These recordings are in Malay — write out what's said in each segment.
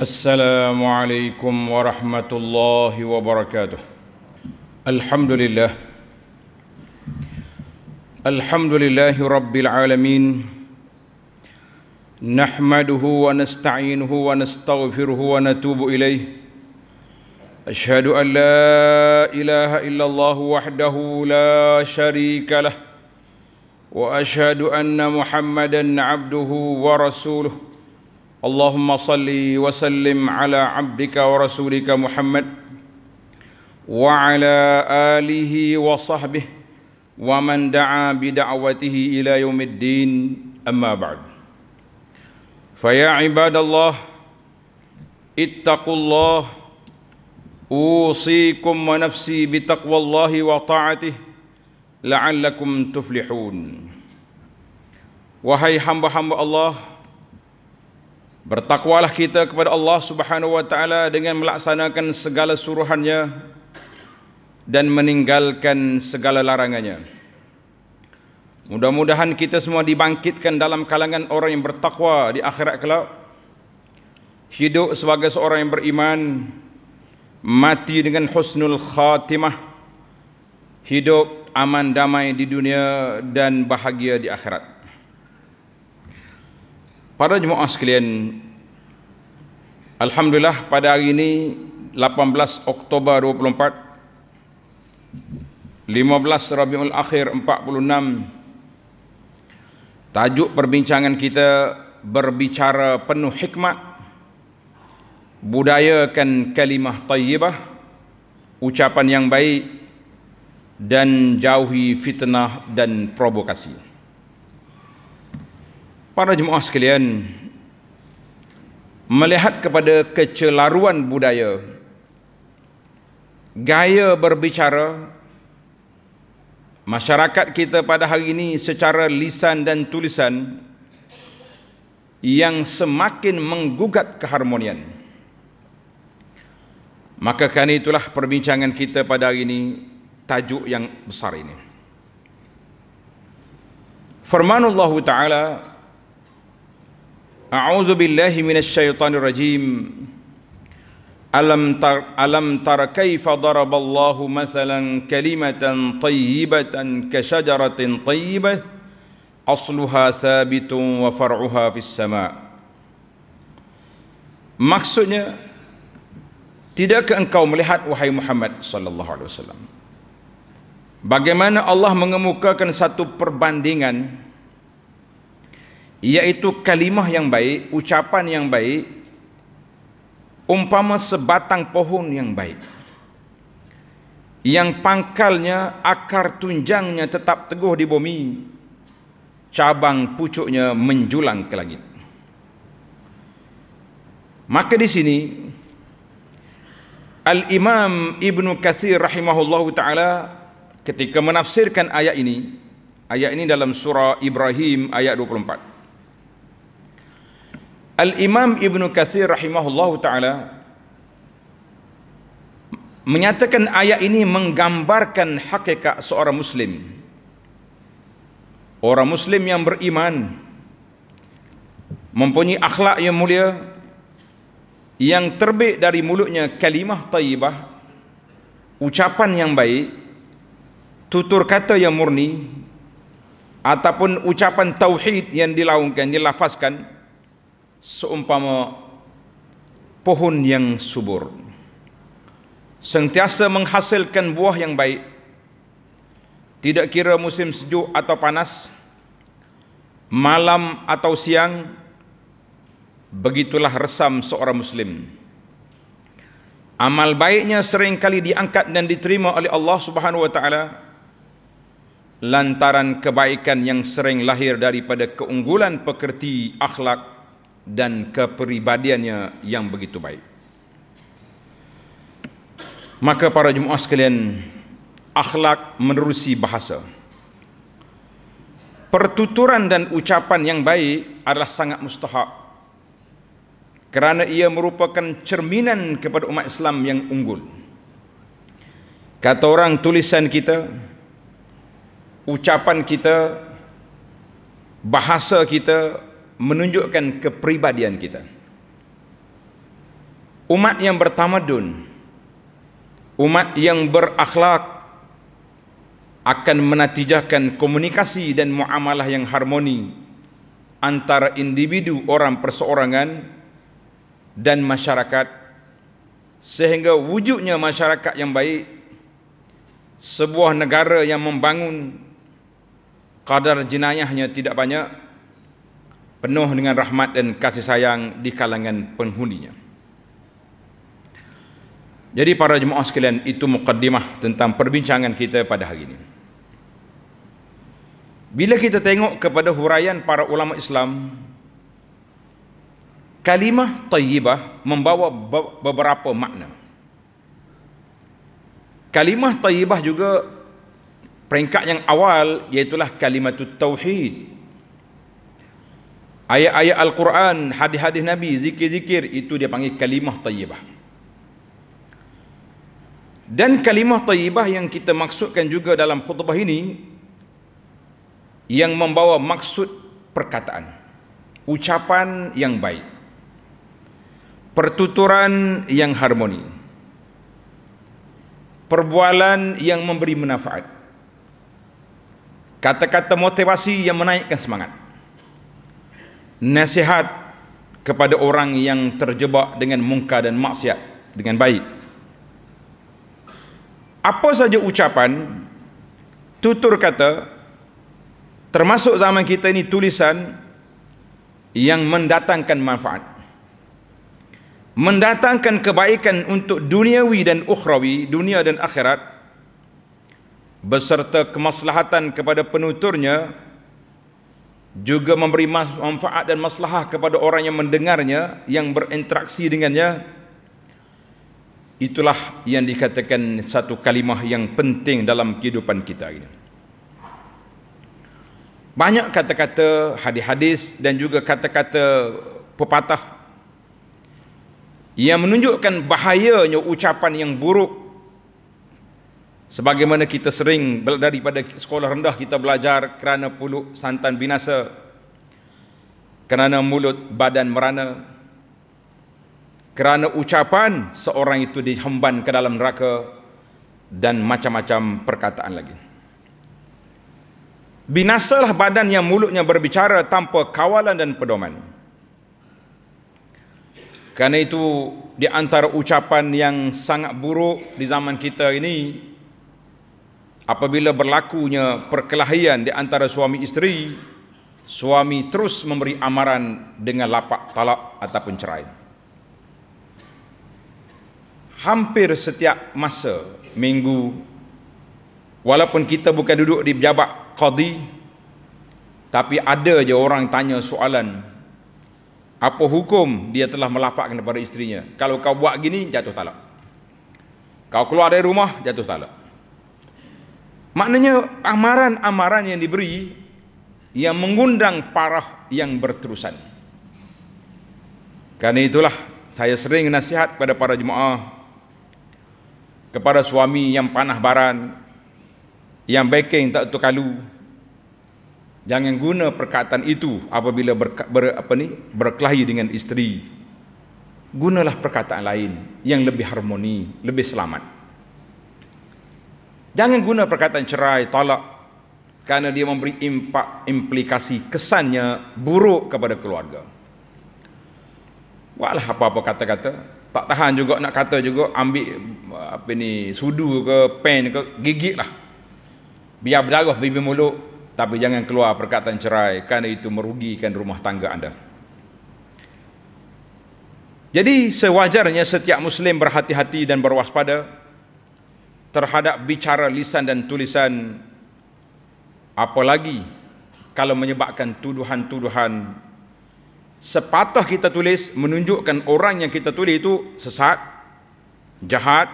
السلام عليكم ورحمة الله وبركاته الحمد لله الحمد لله رب العالمين نحمده ونستعينه ونستغفره ونتوب إليه أشهد أن لا إله إلا الله وحده لا شريك له وأشهد أن محمدًا عبده ورسوله اللهم صل وسلم على عبدك ورسولك محمد وعلى اله وصحبه ومن دعا بدعوته الى يوم الدين اما بعد فيا عباد الله اتقوا الله اوصيكم ونفسي بتقوى الله وطاعته لعلكم تفلحون وهي حمد حمد الله Bertakwalah kita kepada Allah Subhanahu wa taala dengan melaksanakan segala suruhannya dan meninggalkan segala larangannya. Mudah-mudahan kita semua dibangkitkan dalam kalangan orang yang bertakwa di akhirat kelak. Hidup sebagai seorang yang beriman, mati dengan husnul khatimah. Hidup aman damai di dunia dan bahagia di akhirat. Para jemaah sekalian, Alhamdulillah pada hari ini 18 Oktober 24 15 Rabiul Akhir 46 Tajuk perbincangan kita berbicara penuh hikmat Budayakan kalimah tayyibah Ucapan yang baik Dan jauhi fitnah dan provokasi Para jemaah sekalian melihat kepada kecelaruan budaya gaya berbicara masyarakat kita pada hari ini secara lisan dan tulisan yang semakin menggugat keharmonian maka kan itulah perbincangan kita pada hari ini tajuk yang besar ini firman Allah taala أعوذ بالله من الشيطان الرجيم ألم تر, ألم تر كيف ضرب الله مثلا كلمة طيبة كشجرة طيبة أصلها ثابت وفرعها في السماء Maksudnya Tidakkah engkau melihat wahai Muhammad sallallahu alaihi wasallam Bagaimana Allah mengemukakan satu perbandingan iaitu kalimah yang baik, ucapan yang baik, umpama sebatang pohon yang baik. Yang pangkalnya, akar tunjangnya tetap teguh di bumi, cabang pucuknya menjulang ke langit. Maka di sini, Al-Imam Ibn Kathir rahimahullahu ta'ala ketika menafsirkan ayat ini, ayat ini dalam surah Ibrahim ayat 24. Al-Imam Ibn Kathir rahimahullahu ta'ala menyatakan ayat ini menggambarkan hakikat seorang Muslim. Orang Muslim yang beriman mempunyai akhlak yang mulia yang terbit dari mulutnya kalimah tayyibah ucapan yang baik tutur kata yang murni ataupun ucapan tauhid yang dilaungkan dilafazkan seumpama pohon yang subur sentiasa menghasilkan buah yang baik tidak kira musim sejuk atau panas malam atau siang begitulah resam seorang muslim amal baiknya sering kali diangkat dan diterima oleh Allah Subhanahu wa taala lantaran kebaikan yang sering lahir daripada keunggulan pekerti akhlak dan kepribadiannya yang begitu baik. Maka para jemaah sekalian, akhlak menerusi bahasa. Pertuturan dan ucapan yang baik adalah sangat mustahak kerana ia merupakan cerminan kepada umat Islam yang unggul. Kata orang tulisan kita, ucapan kita, bahasa kita menunjukkan kepribadian kita. Umat yang bertamadun, umat yang berakhlak akan menatijahkan komunikasi dan muamalah yang harmoni antara individu orang perseorangan dan masyarakat sehingga wujudnya masyarakat yang baik sebuah negara yang membangun kadar jenayahnya tidak banyak penuh dengan rahmat dan kasih sayang di kalangan penghuninya. Jadi para jemaah sekalian itu mukaddimah tentang perbincangan kita pada hari ini. Bila kita tengok kepada huraian para ulama Islam, kalimah tayyibah membawa beberapa makna. Kalimah tayyibah juga peringkat yang awal iaitulah kalimah tauhid Ayat-ayat Al-Quran, hadis-hadis Nabi, zikir-zikir, itu dia panggil kalimah tayyibah. Dan kalimah tayyibah yang kita maksudkan juga dalam khutbah ini, yang membawa maksud perkataan. Ucapan yang baik. Pertuturan yang harmoni. Perbualan yang memberi manfaat. Kata-kata motivasi yang menaikkan semangat nasihat kepada orang yang terjebak dengan mungka dan maksiat dengan baik apa saja ucapan tutur kata termasuk zaman kita ini tulisan yang mendatangkan manfaat mendatangkan kebaikan untuk duniawi dan ukhrawi dunia dan akhirat beserta kemaslahatan kepada penuturnya juga memberi manfaat dan maslahah kepada orang yang mendengarnya yang berinteraksi dengannya itulah yang dikatakan satu kalimah yang penting dalam kehidupan kita ini banyak kata-kata hadis-hadis dan juga kata-kata pepatah yang menunjukkan bahayanya ucapan yang buruk Sebagaimana kita sering daripada sekolah rendah kita belajar kerana puluk santan binasa. Kerana mulut badan merana. Kerana ucapan seorang itu dihemban ke dalam neraka. Dan macam-macam perkataan lagi. Binasalah badan yang mulutnya berbicara tanpa kawalan dan pedoman. Kerana itu di antara ucapan yang sangat buruk di zaman kita ini Apabila berlakunya perkelahian di antara suami isteri, suami terus memberi amaran dengan lapak talak ataupun cerai. Hampir setiap masa minggu, walaupun kita bukan duduk di jabat qadi, tapi ada je orang tanya soalan, apa hukum dia telah melapakkan kepada isterinya? Kalau kau buat gini, jatuh talak. Kau keluar dari rumah, jatuh talak. Maknanya amaran-amaran yang diberi yang mengundang parah yang berterusan. Karena itulah saya sering nasihat kepada para jemaah kepada suami yang panah baran yang baking tak tentu kalu jangan guna perkataan itu apabila ber, ber, apa ni berkelahi dengan isteri gunalah perkataan lain yang lebih harmoni lebih selamat Jangan guna perkataan cerai, talak kerana dia memberi impak implikasi kesannya buruk kepada keluarga. Walah apa-apa kata-kata, tak tahan juga nak kata juga ambil apa ni sudu ke pen ke lah. Biar berdarah bibi mulut tapi jangan keluar perkataan cerai kerana itu merugikan rumah tangga anda. Jadi sewajarnya setiap muslim berhati-hati dan berwaspada terhadap bicara lisan dan tulisan apalagi kalau menyebabkan tuduhan-tuduhan sepatah kita tulis menunjukkan orang yang kita tulis itu sesat jahat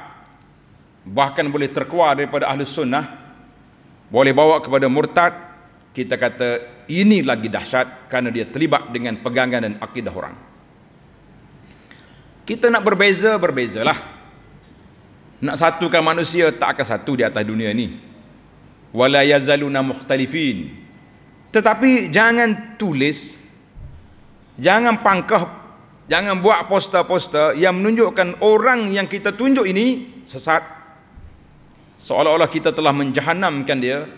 bahkan boleh terkeluar daripada ahli sunnah boleh bawa kepada murtad kita kata ini lagi dahsyat kerana dia terlibat dengan pegangan dan akidah orang kita nak berbeza berbezalah nak satukan manusia tak akan satu di atas dunia ni wala yazaluna mukhtalifin tetapi jangan tulis jangan pangkah jangan buat poster-poster yang menunjukkan orang yang kita tunjuk ini sesat seolah-olah kita telah menjahannamkan dia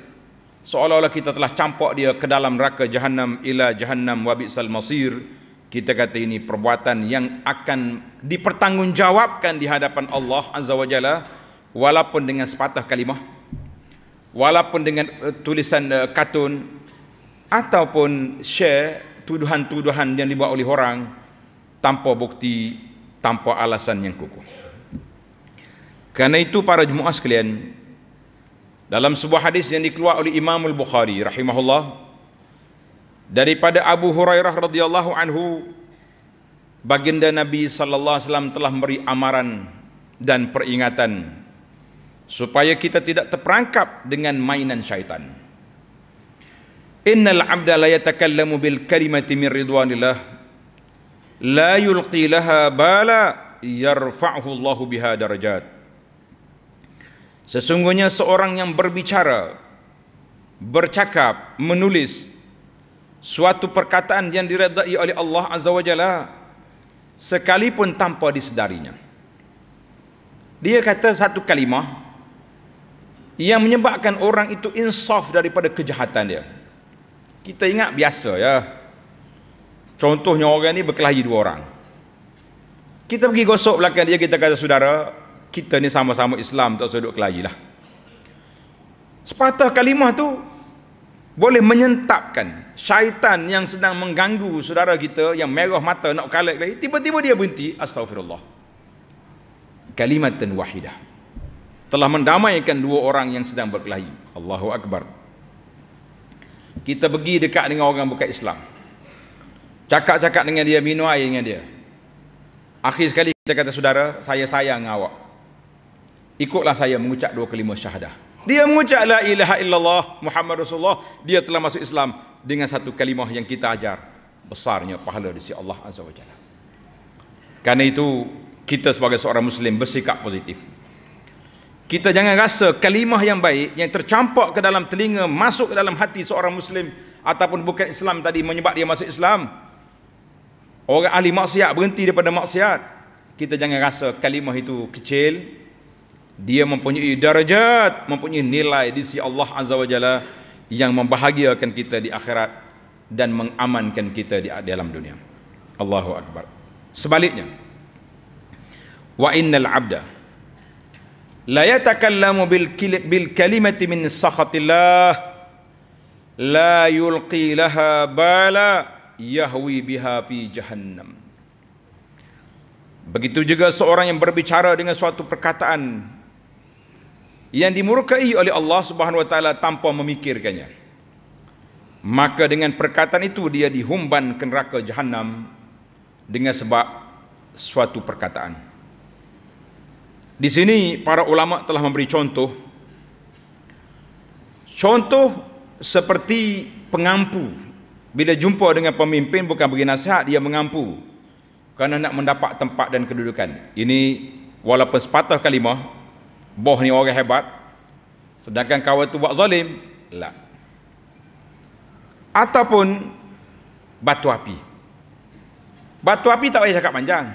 seolah-olah kita telah campak dia ke dalam neraka jahannam ila jahannam wabisal masir masir kita kata ini perbuatan yang akan dipertanggungjawabkan di hadapan Allah Azza wa Jalla walaupun dengan sepatah kalimah walaupun dengan uh, tulisan uh, katun ataupun share tuduhan-tuduhan yang dibuat oleh orang tanpa bukti tanpa alasan yang kukuh Karena itu para jemaah sekalian dalam sebuah hadis yang dikeluarkan oleh Imam Al-Bukhari rahimahullah daripada Abu Hurairah radhiyallahu anhu baginda Nabi sallallahu alaihi wasallam telah memberi amaran dan peringatan supaya kita tidak terperangkap dengan mainan syaitan innal abda la yatakallamu bil kalimati min ridwanillah la yulqi laha bala yarfa'uhu Allahu biha darajat sesungguhnya seorang yang berbicara bercakap menulis suatu perkataan yang diredai oleh Allah Azza wa Jalla sekalipun tanpa disedarinya dia kata satu kalimah yang menyebabkan orang itu insaf daripada kejahatan dia kita ingat biasa ya contohnya orang ini berkelahi dua orang kita pergi gosok belakang dia kita kata saudara kita ni sama-sama Islam tak usah duduk kelahi lah sepatah kalimah tu boleh menyentapkan syaitan yang sedang mengganggu saudara kita yang merah mata nak kalak lagi tiba-tiba dia berhenti astagfirullah kalimatan wahidah telah mendamaikan dua orang yang sedang berkelahi Allahu Akbar kita pergi dekat dengan orang bukan Islam cakap-cakap dengan dia minum air dengan dia akhir sekali kita kata saudara saya sayang awak ikutlah saya mengucap dua kelima syahadah dia mengucap la ilaha illallah Muhammad Rasulullah. Dia telah masuk Islam dengan satu kalimah yang kita ajar. Besarnya pahala di sisi Allah Azza wa Jalla. Karena itu kita sebagai seorang Muslim bersikap positif. Kita jangan rasa kalimah yang baik yang tercampak ke dalam telinga masuk ke dalam hati seorang Muslim ataupun bukan Islam tadi menyebab dia masuk Islam. Orang ahli maksiat berhenti daripada maksiat. Kita jangan rasa kalimah itu kecil, dia mempunyai darajat mempunyai nilai di sisi Allah azza wa jalla yang membahagiakan kita di akhirat dan mengamankan kita di dalam dunia Allahu akbar sebaliknya wa innal abda la yatakallamu bil bil kalimati min sakhatillah la yulqi laha bala yahwi biha fi jahannam begitu juga seorang yang berbicara dengan suatu perkataan yang dimurkai oleh Allah Subhanahu wa taala tanpa memikirkannya. Maka dengan perkataan itu dia dihumban ke neraka jahanam dengan sebab suatu perkataan. Di sini para ulama telah memberi contoh contoh seperti pengampu bila jumpa dengan pemimpin bukan bagi nasihat dia mengampu kerana nak mendapat tempat dan kedudukan. Ini walaupun sepatah kalimah boh ni orang hebat sedangkan kawan tu buat zalim lah ataupun batu api batu api tak payah cakap panjang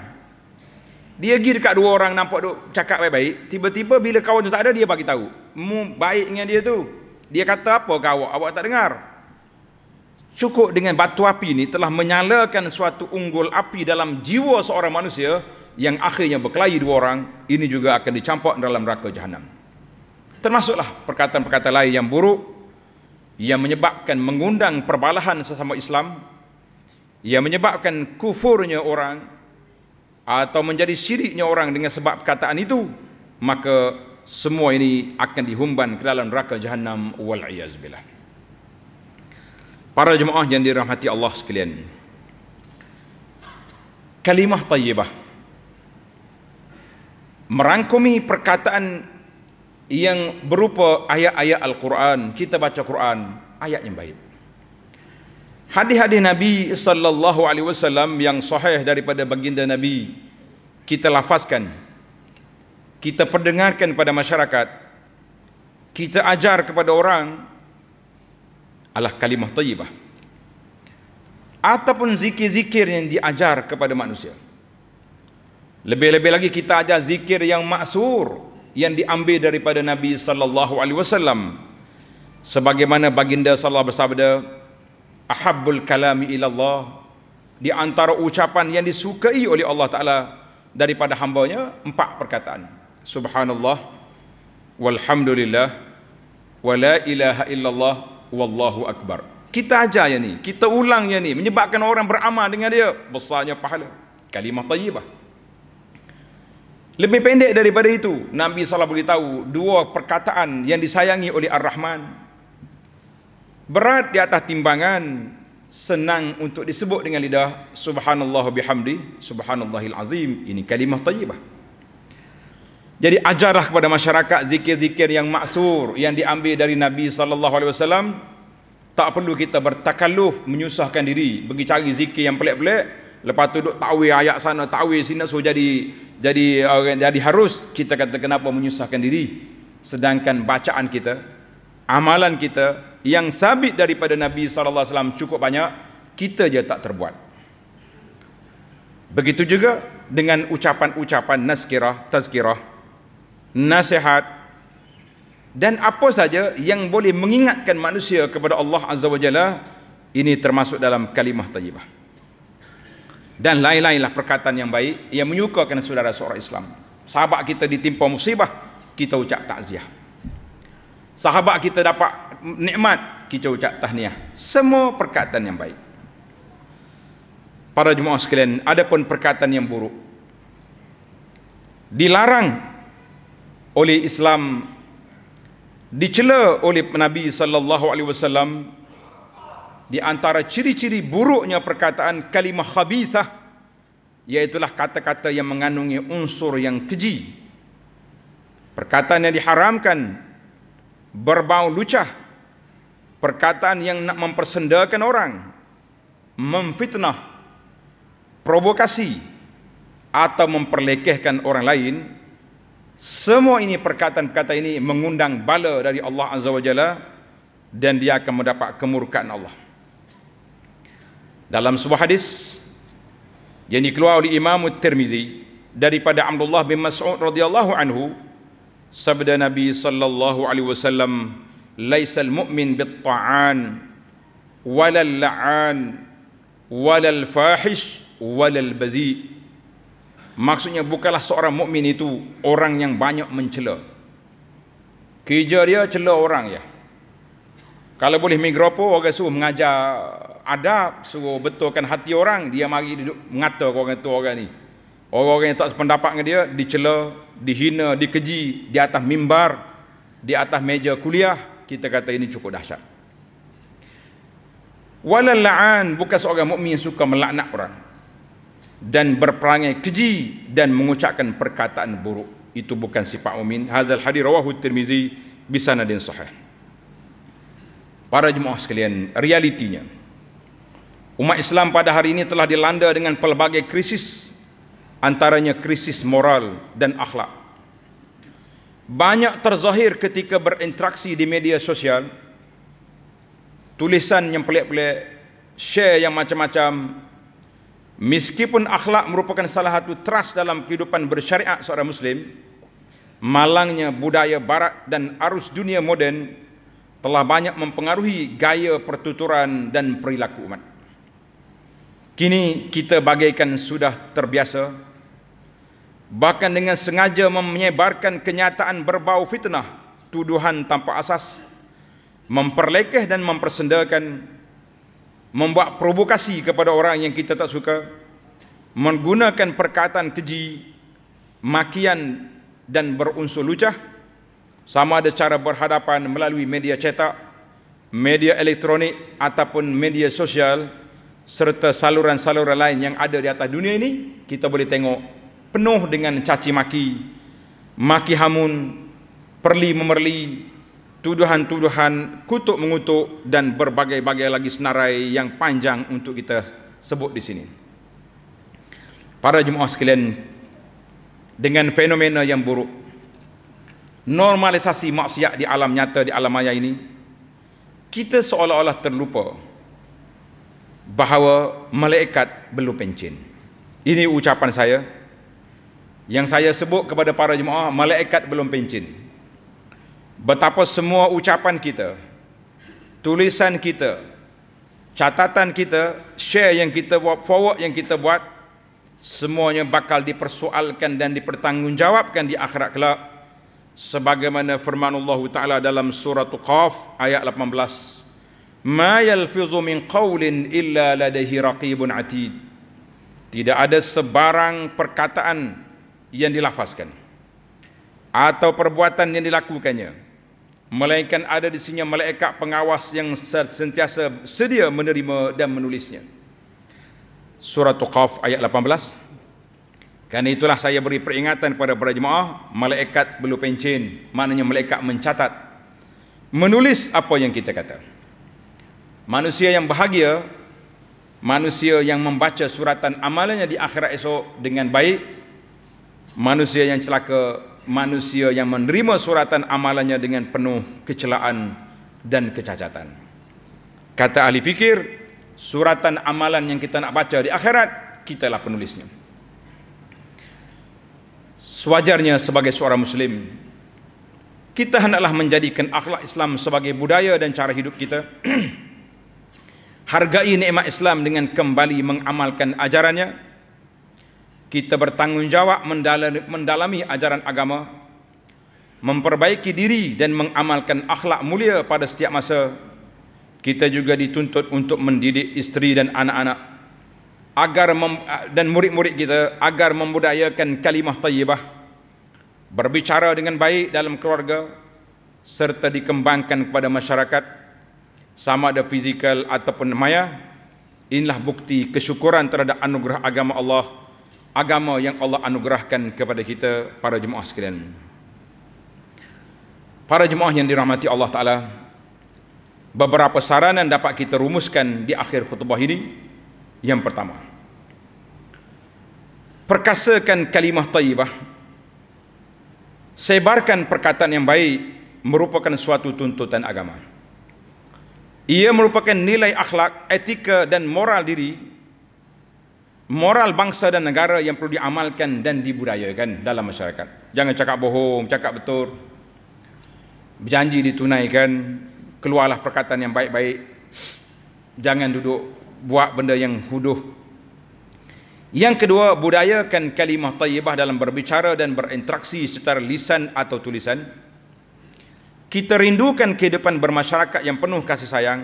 dia pergi dekat dua orang nampak duk cakap baik-baik tiba-tiba bila kawan tu tak ada dia bagi tahu mu baiknya dia tu dia kata apa kau, awak awak tak dengar cukup dengan batu api ni telah menyalakan suatu unggul api dalam jiwa seorang manusia yang akhirnya berkelahi dua orang ini juga akan dicampak dalam neraka jahanam termasuklah perkataan-perkataan lain yang buruk yang menyebabkan mengundang perbalahan sesama Islam yang menyebabkan kufurnya orang atau menjadi syiriknya orang dengan sebab perkataan itu maka semua ini akan dihumban ke dalam neraka jahanam wal iazbillah para jemaah yang dirahmati Allah sekalian kalimah tayyibah merangkumi perkataan yang berupa ayat-ayat Al-Quran kita baca Quran ayat yang baik hadis-hadis Nabi sallallahu alaihi wasallam yang sahih daripada baginda Nabi kita lafazkan kita perdengarkan kepada masyarakat kita ajar kepada orang alah kalimah tayyibah ataupun zikir-zikir yang diajar kepada manusia lebih-lebih lagi kita ajar zikir yang maksur yang diambil daripada Nabi sallallahu alaihi wasallam. Sebagaimana baginda sallallahu bersabda, "Ahabbul kalami ilallah" di antara ucapan yang disukai oleh Allah Taala daripada hambanya empat perkataan. Subhanallah, walhamdulillah, wa la ilaha illallah wallahu akbar. Kita aja yang ni, kita ulang yang ni menyebabkan orang beramal dengan dia besarnya pahala. Kalimah tayyibah. Lebih pendek daripada itu, Nabi SAW beritahu dua perkataan yang disayangi oleh Ar-Rahman. Berat di atas timbangan, senang untuk disebut dengan lidah Subhanallah bihamdi, Subhanallahil azim. Ini kalimah tayyibah. Jadi ajarlah kepada masyarakat zikir-zikir yang maksur yang diambil dari Nabi sallallahu alaihi wasallam tak perlu kita bertakaluf, menyusahkan diri bagi cari zikir yang pelik-pelik Lepas tu duk tawir ayat sana, tawir sini so jadi jadi orang jadi harus kita kata kenapa menyusahkan diri sedangkan bacaan kita amalan kita yang sabit daripada Nabi sallallahu alaihi wasallam cukup banyak kita je tak terbuat. Begitu juga dengan ucapan-ucapan naskirah, tazkirah, nasihat dan apa saja yang boleh mengingatkan manusia kepada Allah Azza wa Jalla ini termasuk dalam kalimah tayyibah dan lain-lainlah perkataan yang baik yang menyukakan saudara seorang Islam. Sahabat kita ditimpa musibah, kita ucap takziah. Sahabat kita dapat nikmat, kita ucap tahniah. Semua perkataan yang baik. Para jemaah sekalian, ada pun perkataan yang buruk. Dilarang oleh Islam dicela oleh Nabi sallallahu alaihi wasallam di antara ciri-ciri buruknya perkataan kalimah khabithah ialah kata-kata yang mengandungi unsur yang keji perkataan yang diharamkan berbau lucah perkataan yang nak mempersendakan orang memfitnah provokasi atau memperlekehkan orang lain semua ini perkataan-perkataan ini mengundang bala dari Allah Azza wa Jalla dan dia akan mendapat kemurkaan Allah. Dalam sebuah hadis yang dikeluarkan oleh Imam Tirmizi daripada Abdullah bin Mas'ud radhiyallahu anhu sabda Nabi sallallahu alaihi wasallam laisa al-mu'min bit-ta'an wala al-la'an wala al-fahish wala al-bazi maksudnya bukanlah seorang mukmin itu orang yang banyak mencela kerja dia cela orang ya kalau boleh migropo orang suruh mengajar adab, suruh betulkan hati orang, dia mari duduk mengata ke orang tu orang ni. Orang-orang yang tak sependapat dengan dia dicela, dihina, dikeji di atas mimbar, di atas meja kuliah, kita kata ini cukup dahsyat. Walal la'an bukan seorang mukmin suka melaknat orang dan berperangai keji dan mengucapkan perkataan buruk itu bukan sifat mukmin hadal hadir rawahu tirmizi bisanadin sahih Para jemaah sekalian, realitinya umat Islam pada hari ini telah dilanda dengan pelbagai krisis antaranya krisis moral dan akhlak. Banyak terzahir ketika berinteraksi di media sosial tulisan yang pelik-pelik, share yang macam-macam. Meskipun akhlak merupakan salah satu trust dalam kehidupan bersyariat seorang muslim, malangnya budaya barat dan arus dunia moden telah banyak mempengaruhi gaya pertuturan dan perilaku umat. Kini kita bagaikan sudah terbiasa bahkan dengan sengaja menyebarkan kenyataan berbau fitnah, tuduhan tanpa asas, memperlekeh dan mempersendakan, membuat provokasi kepada orang yang kita tak suka, menggunakan perkataan keji, makian dan berunsur lucah sama ada cara berhadapan melalui media cetak, media elektronik ataupun media sosial serta saluran-saluran lain yang ada di atas dunia ini, kita boleh tengok penuh dengan caci maki, maki hamun, perli memerli, tuduhan-tuduhan, kutuk mengutuk dan berbagai-bagai lagi senarai yang panjang untuk kita sebut di sini. Para jemaah sekalian, dengan fenomena yang buruk, normalisasi maksiat di alam nyata di alam maya ini kita seolah-olah terlupa bahawa malaikat belum pencin ini ucapan saya yang saya sebut kepada para jemaah malaikat belum pencin betapa semua ucapan kita tulisan kita catatan kita share yang kita buat forward yang kita buat semuanya bakal dipersoalkan dan dipertanggungjawabkan di akhirat kelak sebagaimana firman Allah Taala dalam surah Qaf ayat 18 ma yalfizu min qawlin illa ladaihi raqibun atid tidak ada sebarang perkataan yang dilafazkan atau perbuatan yang dilakukannya melainkan ada di sini malaikat pengawas yang sentiasa sedia menerima dan menulisnya surah Qaf ayat 18 Karena itulah saya beri peringatan kepada para jemaah, malaikat belu pencin, maknanya malaikat mencatat, menulis apa yang kita kata. Manusia yang bahagia, manusia yang membaca suratan amalannya di akhirat esok dengan baik, manusia yang celaka, manusia yang menerima suratan amalannya dengan penuh kecelaan dan kecacatan. Kata ahli fikir, suratan amalan yang kita nak baca di akhirat, kitalah penulisnya sewajarnya sebagai seorang muslim kita hendaklah menjadikan akhlak Islam sebagai budaya dan cara hidup kita hargai nikmat Islam dengan kembali mengamalkan ajarannya kita bertanggungjawab mendalami ajaran agama memperbaiki diri dan mengamalkan akhlak mulia pada setiap masa kita juga dituntut untuk mendidik isteri dan anak-anak agar mem, dan murid-murid kita agar membudayakan kalimah tayyibah berbicara dengan baik dalam keluarga serta dikembangkan kepada masyarakat sama ada fizikal ataupun maya inilah bukti kesyukuran terhadap anugerah agama Allah agama yang Allah anugerahkan kepada kita para jemaah sekalian para jemaah yang dirahmati Allah Ta'ala beberapa saranan dapat kita rumuskan di akhir khutbah ini yang pertama Perkasakan kalimah tayyibah Sebarkan perkataan yang baik Merupakan suatu tuntutan agama Ia merupakan nilai akhlak, etika dan moral diri Moral bangsa dan negara yang perlu diamalkan dan dibudayakan dalam masyarakat Jangan cakap bohong, cakap betul Berjanji ditunaikan Keluarlah perkataan yang baik-baik Jangan duduk buat benda yang huduh. Yang kedua, budayakan kalimah tayyibah dalam berbicara dan berinteraksi secara lisan atau tulisan. Kita rindukan kehidupan bermasyarakat yang penuh kasih sayang,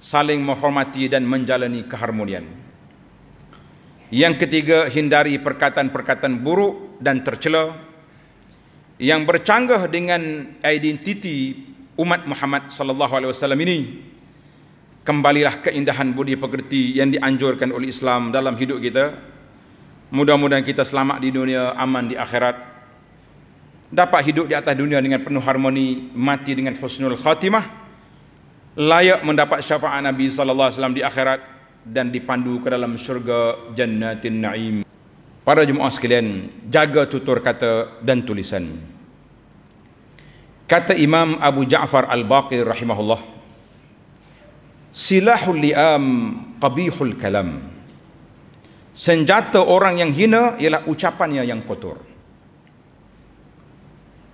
saling menghormati dan menjalani keharmonian. Yang ketiga, hindari perkataan-perkataan buruk dan tercela yang bercanggah dengan identiti umat Muhammad sallallahu alaihi wasallam ini kembalilah keindahan budi pekerti yang dianjurkan oleh Islam dalam hidup kita. Mudah-mudahan kita selamat di dunia, aman di akhirat. Dapat hidup di atas dunia dengan penuh harmoni, mati dengan husnul khatimah. Layak mendapat syafaat Nabi sallallahu alaihi wasallam di akhirat dan dipandu ke dalam syurga jannatin naim. Para jemaah sekalian, jaga tutur kata dan tulisan. Kata Imam Abu Ja'far Al-Baqir rahimahullah Silahul li'am qabihul kalam. Senjata orang yang hina ialah ucapannya yang kotor.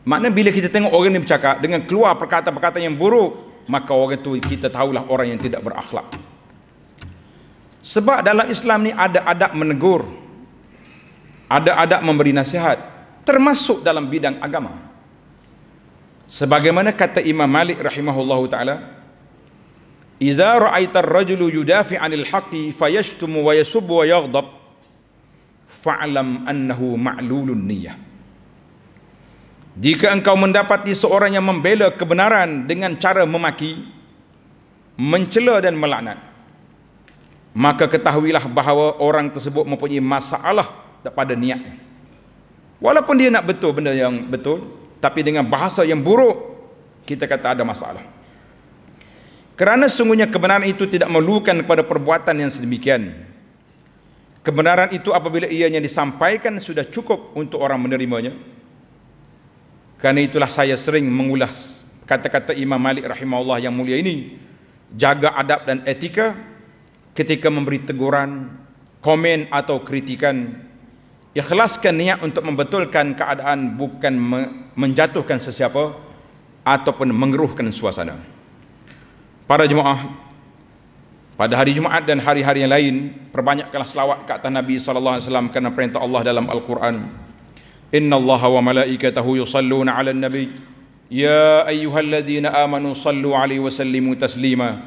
Maknanya bila kita tengok orang ni bercakap dengan keluar perkataan-perkataan yang buruk, maka orang itu kita tahulah orang yang tidak berakhlak. Sebab dalam Islam ni ada adab menegur. Ada adab memberi nasihat termasuk dalam bidang agama. Sebagaimana kata Imam Malik rahimahullahu taala, Iza ra'aita ar-rajulu yudafi 'anil haqqi fayashtumu wa yasubbu wa yaghdab fa'lam annahu ma'lulun niyyah. Jika engkau mendapati seorang yang membela kebenaran dengan cara memaki, mencela dan melaknat, maka ketahuilah bahawa orang tersebut mempunyai masalah daripada niatnya. Walaupun dia nak betul benda yang betul, tapi dengan bahasa yang buruk, kita kata ada masalah. Kerana sungguhnya kebenaran itu tidak melukan kepada perbuatan yang sedemikian. Kebenaran itu apabila ianya disampaikan sudah cukup untuk orang menerimanya. Karena itulah saya sering mengulas kata-kata Imam Malik rahimahullah yang mulia ini. Jaga adab dan etika ketika memberi teguran, komen atau kritikan. Ikhlaskan niat untuk membetulkan keadaan bukan menjatuhkan sesiapa ataupun mengeruhkan Suasana para jemaah pada hari Jumaat dan hari-hari yang lain perbanyakkanlah selawat ke atas Nabi sallallahu alaihi wasallam kerana perintah Allah dalam Al-Quran Inna Allah wa malaikatahu yusalluna ala nabi Ya ayyuhalladzina amanu sallu alaihi wasallimu sallimu taslima